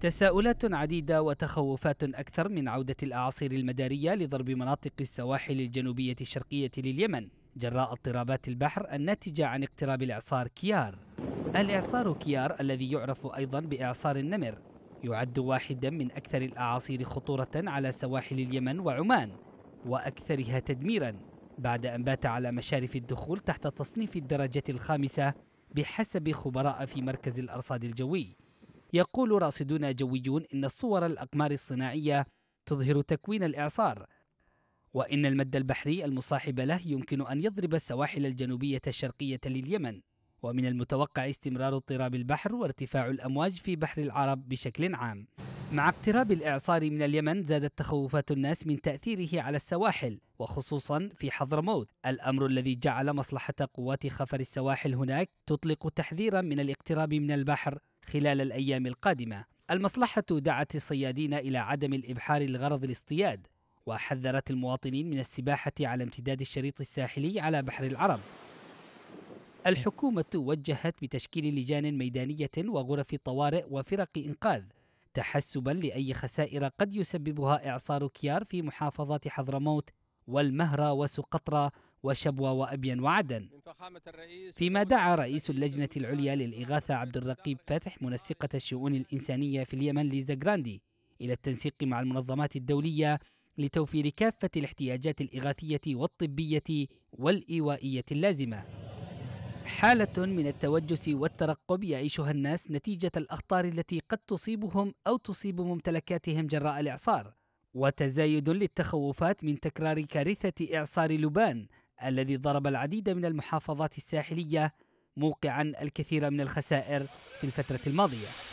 تساؤلات عديدة وتخوفات أكثر من عودة الأعاصير المدارية لضرب مناطق السواحل الجنوبية الشرقية لليمن جراء اضطرابات البحر الناتجة عن اقتراب الإعصار كيار الإعصار كيار الذي يعرف أيضا بإعصار النمر يعد واحدا من أكثر الأعاصير خطورة على سواحل اليمن وعمان وأكثرها تدميرا بعد أن بات على مشارف الدخول تحت تصنيف الدرجة الخامسة بحسب خبراء في مركز الأرصاد الجوي يقول راصدون جويون إن الصور الأقمار الصناعية تظهر تكوين الإعصار وإن المد البحري المصاحب له يمكن أن يضرب السواحل الجنوبية الشرقية لليمن ومن المتوقع استمرار اضطراب البحر وارتفاع الأمواج في بحر العرب بشكل عام مع اقتراب الإعصار من اليمن زادت تخوفات الناس من تأثيره على السواحل وخصوصا في حضرموت الأمر الذي جعل مصلحة قوات خفر السواحل هناك تطلق تحذيرا من الاقتراب من البحر خلال الأيام القادمة المصلحة دعت الصيادين إلى عدم الإبحار لغرض الاصطياد وحذرت المواطنين من السباحة على امتداد الشريط الساحلي على بحر العرب الحكومة وجهت بتشكيل لجان ميدانية وغرف طوارئ وفرق إنقاذ تحسبا لأي خسائر قد يسببها إعصار كيار في محافظات حضرموت والمهرة وسقطرى وشبوة وأبين وعدن فيما دعا رئيس اللجنة العليا للإغاثة عبد الرقيب فتح منسقة الشؤون الإنسانية في اليمن ليزا جراندي إلى التنسيق مع المنظمات الدولية لتوفير كافة الاحتياجات الإغاثية والطبية والإيوائية اللازمة حالة من التوجس والترقب يعيشها الناس نتيجة الأخطار التي قد تصيبهم أو تصيب ممتلكاتهم جراء الإعصار وتزايد للتخوفات من تكرار كارثة إعصار لبان الذي ضرب العديد من المحافظات الساحلية موقعا الكثير من الخسائر في الفترة الماضية